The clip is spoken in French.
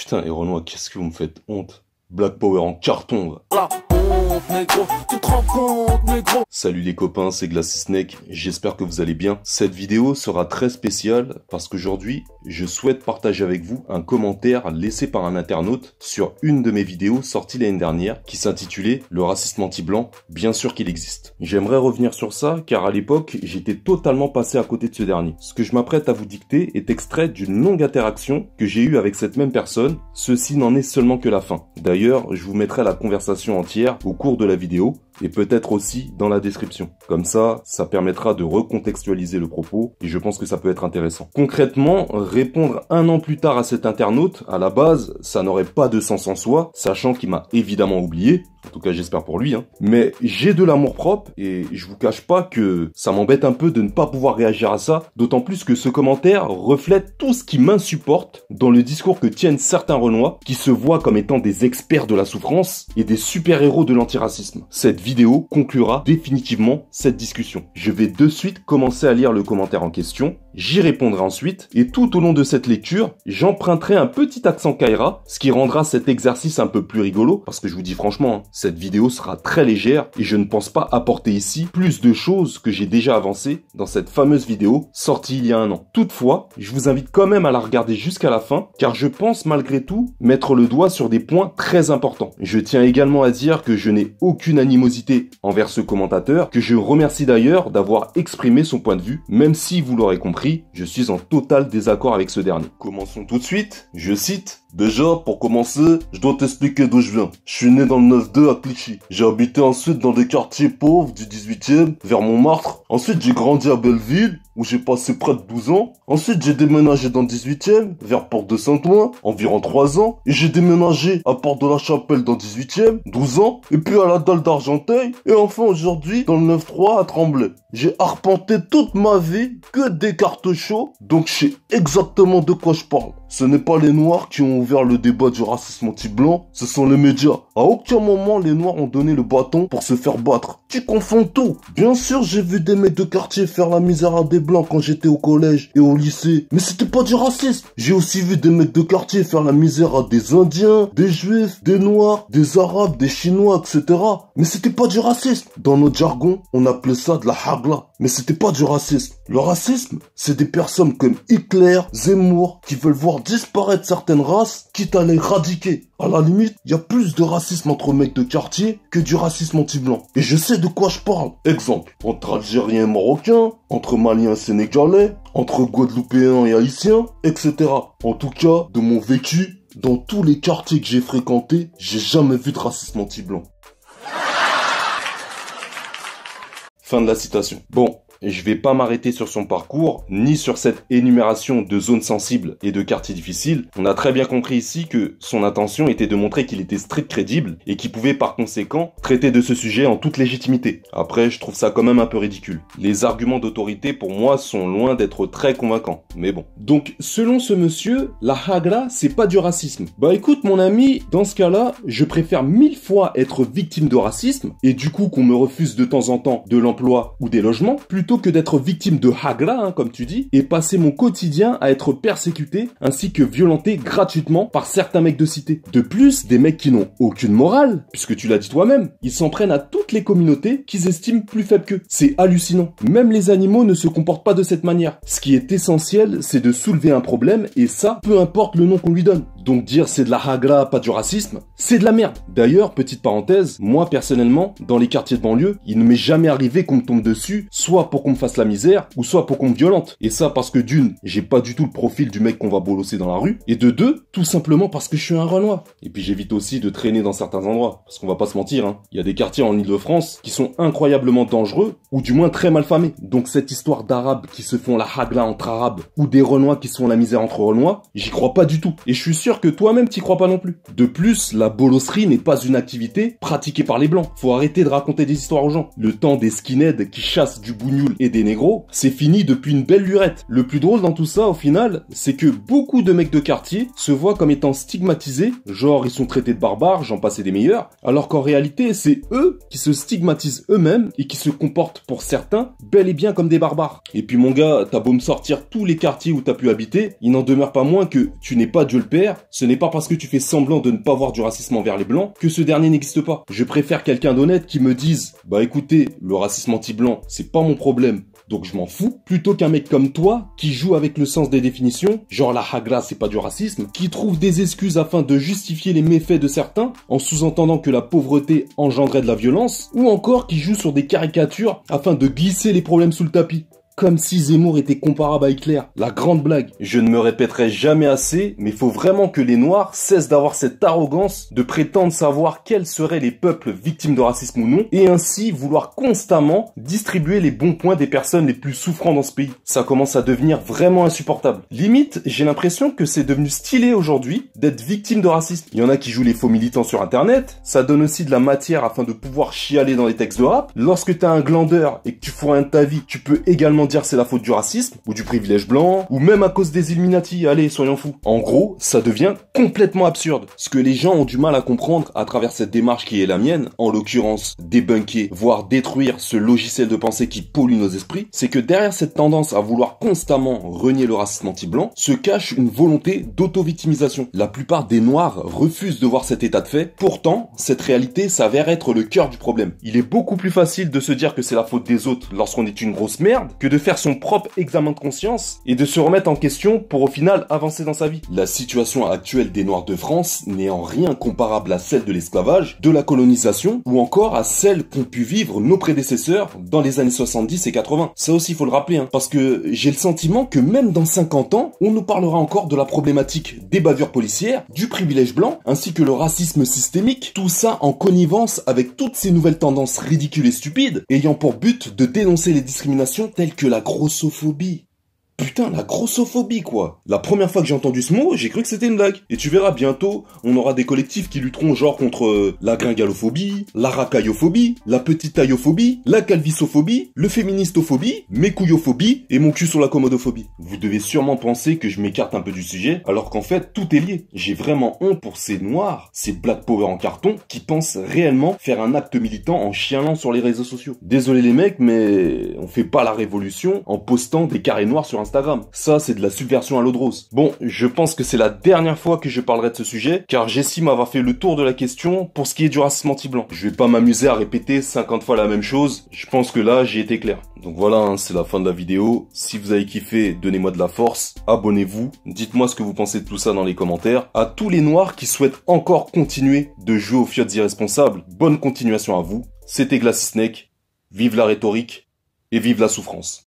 Putain, et Renoir, qu'est-ce que vous me faites honte Black Power en carton. Là rends Salut les copains, c'est Glassy Snake, j'espère que vous allez bien. Cette vidéo sera très spéciale parce qu'aujourd'hui, je souhaite partager avec vous un commentaire laissé par un internaute sur une de mes vidéos sorties l'année dernière qui s'intitulait Le racisme anti-blanc, bien sûr qu'il existe. J'aimerais revenir sur ça car à l'époque, j'étais totalement passé à côté de ce dernier. Ce que je m'apprête à vous dicter est extrait d'une longue interaction que j'ai eue avec cette même personne. Ceci n'en est seulement que la fin. D'ailleurs, je vous mettrai la conversation entière au cours de la vidéo et peut-être aussi dans la description. Comme ça, ça permettra de recontextualiser le propos et je pense que ça peut être intéressant. Concrètement, répondre un an plus tard à cet internaute, à la base, ça n'aurait pas de sens en soi, sachant qu'il m'a évidemment oublié, en tout cas j'espère pour lui, hein. mais j'ai de l'amour propre et je vous cache pas que ça m'embête un peu de ne pas pouvoir réagir à ça, d'autant plus que ce commentaire reflète tout ce qui m'insupporte dans le discours que tiennent certains Renois qui se voient comme étant des experts de la souffrance et des super-héros de lanti racisme. Cette vidéo conclura définitivement cette discussion. Je vais de suite commencer à lire le commentaire en question, j'y répondrai ensuite, et tout au long de cette lecture, j'emprunterai un petit accent Kaira, ce qui rendra cet exercice un peu plus rigolo, parce que je vous dis franchement, hein, cette vidéo sera très légère, et je ne pense pas apporter ici plus de choses que j'ai déjà avancées dans cette fameuse vidéo sortie il y a un an. Toutefois, je vous invite quand même à la regarder jusqu'à la fin, car je pense malgré tout mettre le doigt sur des points très importants. Je tiens également à dire que je n'ai aucune animosité envers ce commentateur, que je remercie d'ailleurs d'avoir exprimé son point de vue, même si vous l'aurez compris, je suis en total désaccord avec ce dernier. Commençons tout de suite, je cite. Déjà, pour commencer, je dois t'expliquer d'où je viens. Je suis né dans le 9-2 à Clichy. J'ai habité ensuite dans des quartiers pauvres du 18e, vers Montmartre. Ensuite, j'ai grandi à Belleville, où j'ai passé près de 12 ans. Ensuite, j'ai déménagé dans le 18e, vers Porte de Saint-Ouen, environ 3 ans. Et j'ai déménagé à Porte de la Chapelle dans le 18e, 12 ans. Et puis à la Dalle d'Argenteuil. Et enfin aujourd'hui, dans le 9-3 à Tremblay. J'ai arpenté toute ma vie que des cartes chauds, donc je sais exactement de quoi je parle. Ce n'est pas les Noirs qui ont ouvert le débat du racisme anti-blanc, ce sont les médias. À aucun moment les Noirs ont donné le bâton pour se faire battre. Tu confonds tout. Bien sûr, j'ai vu des mecs de quartier faire la misère à des blancs quand j'étais au collège et au lycée, mais c'était pas du racisme. J'ai aussi vu des mecs de quartier faire la misère à des Indiens, des Juifs, des Noirs, des Arabes, des Chinois, etc. Mais c'était pas du racisme. Dans notre jargon, on appelait ça de la hagla. Mais c'était pas du racisme. Le racisme, c'est des personnes comme Hitler, Zemmour, qui veulent voir disparaître certaines races, quitte à les radiquer. À la limite, il y a plus de racisme entre mecs de quartier que du racisme anti-blanc. Et je sais de quoi je parle. Exemple, entre Algériens et Marocains, entre Maliens et Sénégalais, entre Guadeloupéens et Haïtiens, etc. En tout cas, de mon vécu, dans tous les quartiers que j'ai fréquentés, j'ai jamais vu de racisme anti-blanc. Fin de la citation. Bon, je vais pas m'arrêter sur son parcours, ni sur cette énumération de zones sensibles et de quartiers difficiles. On a très bien compris ici que son intention était de montrer qu'il était strict crédible et qu'il pouvait par conséquent traiter de ce sujet en toute légitimité. Après, je trouve ça quand même un peu ridicule. Les arguments d'autorité pour moi sont loin d'être très convaincants. Mais bon. Donc, selon ce monsieur, la hagra, c'est pas du racisme. Bah écoute, mon ami, dans ce cas-là, je préfère mille fois être victime de racisme et du coup qu'on me refuse de temps en temps de l'emploi ou des logements plutôt que d'être victime de Hagra, hein, comme tu dis, et passer mon quotidien à être persécuté ainsi que violenté gratuitement par certains mecs de cité. De plus, des mecs qui n'ont aucune morale, puisque tu l'as dit toi-même, ils s'en prennent à toutes les communautés qu'ils estiment plus faibles qu'eux. C'est hallucinant. Même les animaux ne se comportent pas de cette manière. Ce qui est essentiel, c'est de soulever un problème, et ça, peu importe le nom qu'on lui donne. Donc dire c'est de la hagra, pas du racisme, c'est de la merde. D'ailleurs, petite parenthèse, moi personnellement, dans les quartiers de banlieue, il ne m'est jamais arrivé qu'on me tombe dessus, soit pour qu'on me fasse la misère, ou soit pour qu'on me violente. Et ça parce que d'une, j'ai pas du tout le profil du mec qu'on va bolosser dans la rue, et de deux, tout simplement parce que je suis un renois. Et puis j'évite aussi de traîner dans certains endroits, parce qu'on va pas se mentir, hein. il y a des quartiers en Ile-de-France qui sont incroyablement dangereux, ou du moins très mal famés. Donc cette histoire d'arabes qui se font la hagla entre arabes, ou des renois qui se font la misère entre renois, j'y crois pas du tout. Et je suis sûr que toi-même t'y crois pas non plus. De plus, la bolosserie n'est pas une activité pratiquée par les blancs. Faut arrêter de raconter des histoires aux gens. Le temps des skinheads qui chassent du bougnoul et des négros, c'est fini depuis une belle lurette. Le plus drôle dans tout ça, au final, c'est que beaucoup de mecs de quartier se voient comme étant stigmatisés, genre ils sont traités de barbares, j'en passais des meilleurs, alors qu'en réalité, c'est eux qui se stigmatisent eux-mêmes et qui se comportent pour certains bel et bien comme des barbares. Et puis mon gars, t'as beau me sortir tous les quartiers où t'as pu habiter, il n'en demeure pas moins que tu n'es pas Dieu le Père, ce n'est pas parce que tu fais semblant de ne pas voir du racisme envers les blancs que ce dernier n'existe pas. Je préfère quelqu'un d'honnête qui me dise bah écoutez, le racisme anti-blanc, c'est pas mon problème, donc je m'en fous, plutôt qu'un mec comme toi qui joue avec le sens des définitions, genre la hagra c'est pas du racisme, qui trouve des excuses afin de justifier les méfaits de certains en sous-entendant que la pauvreté engendrait de la violence, ou encore qui joue sur des caricatures afin de glisser les problèmes sous le tapis comme si Zemmour était comparable à Hitler. La grande blague. Je ne me répéterai jamais assez, mais faut vraiment que les Noirs cessent d'avoir cette arrogance de prétendre savoir quels seraient les peuples victimes de racisme ou non, et ainsi vouloir constamment distribuer les bons points des personnes les plus souffrantes dans ce pays. Ça commence à devenir vraiment insupportable. Limite, j'ai l'impression que c'est devenu stylé aujourd'hui d'être victime de racisme. Il y en a qui jouent les faux militants sur internet, ça donne aussi de la matière afin de pouvoir chialer dans les textes de rap. Lorsque t'as un glandeur et que tu fourres un ta vie, tu peux également dire c'est la faute du racisme ou du privilège blanc ou même à cause des Illuminati. Allez, soyons fous. En gros, ça devient complètement absurde. Ce que les gens ont du mal à comprendre à travers cette démarche qui est la mienne, en l'occurrence débunker, voire détruire ce logiciel de pensée qui pollue nos esprits, c'est que derrière cette tendance à vouloir constamment renier le racisme anti-blanc se cache une volonté d'auto-victimisation. La plupart des Noirs refusent de voir cet état de fait. Pourtant, cette réalité s'avère être le cœur du problème. Il est beaucoup plus facile de se dire que c'est la faute des autres lorsqu'on est une grosse merde que de faire son propre examen de conscience et de se remettre en question pour au final avancer dans sa vie. La situation actuelle des Noirs de France n'est en rien comparable à celle de l'esclavage, de la colonisation ou encore à celle qu'ont pu vivre nos prédécesseurs dans les années 70 et 80. Ça aussi faut le rappeler hein, parce que j'ai le sentiment que même dans 50 ans, on nous parlera encore de la problématique des bavures policières, du privilège blanc ainsi que le racisme systémique, tout ça en connivence avec toutes ces nouvelles tendances ridicules et stupides ayant pour but de dénoncer les discriminations telles que que la grossophobie Putain, la grossophobie, quoi. La première fois que j'ai entendu ce mot, j'ai cru que c'était une blague. Et tu verras, bientôt, on aura des collectifs qui lutteront genre contre euh, la gringalophobie, la racaillophobie, la petite taillophobie, la calvisophobie, le féministophobie, mes couillophobie et mon cul sur la commodophobie. Vous devez sûrement penser que je m'écarte un peu du sujet, alors qu'en fait, tout est lié. J'ai vraiment honte pour ces noirs, ces black power en carton, qui pensent réellement faire un acte militant en chialant sur les réseaux sociaux. Désolé les mecs, mais on fait pas la révolution en postant des carrés noirs sur un. Ça, c'est de la subversion à l'eau de rose. Bon, je pense que c'est la dernière fois que je parlerai de ce sujet, car j'estime avoir fait le tour de la question pour ce qui est du racisme anti-blanc. Je vais pas m'amuser à répéter 50 fois la même chose, je pense que là, j'ai été clair. Donc voilà, hein, c'est la fin de la vidéo. Si vous avez kiffé, donnez-moi de la force, abonnez-vous, dites-moi ce que vous pensez de tout ça dans les commentaires. À tous les noirs qui souhaitent encore continuer de jouer aux fiottes irresponsables, bonne continuation à vous. C'était Glassy Snake, vive la rhétorique et vive la souffrance.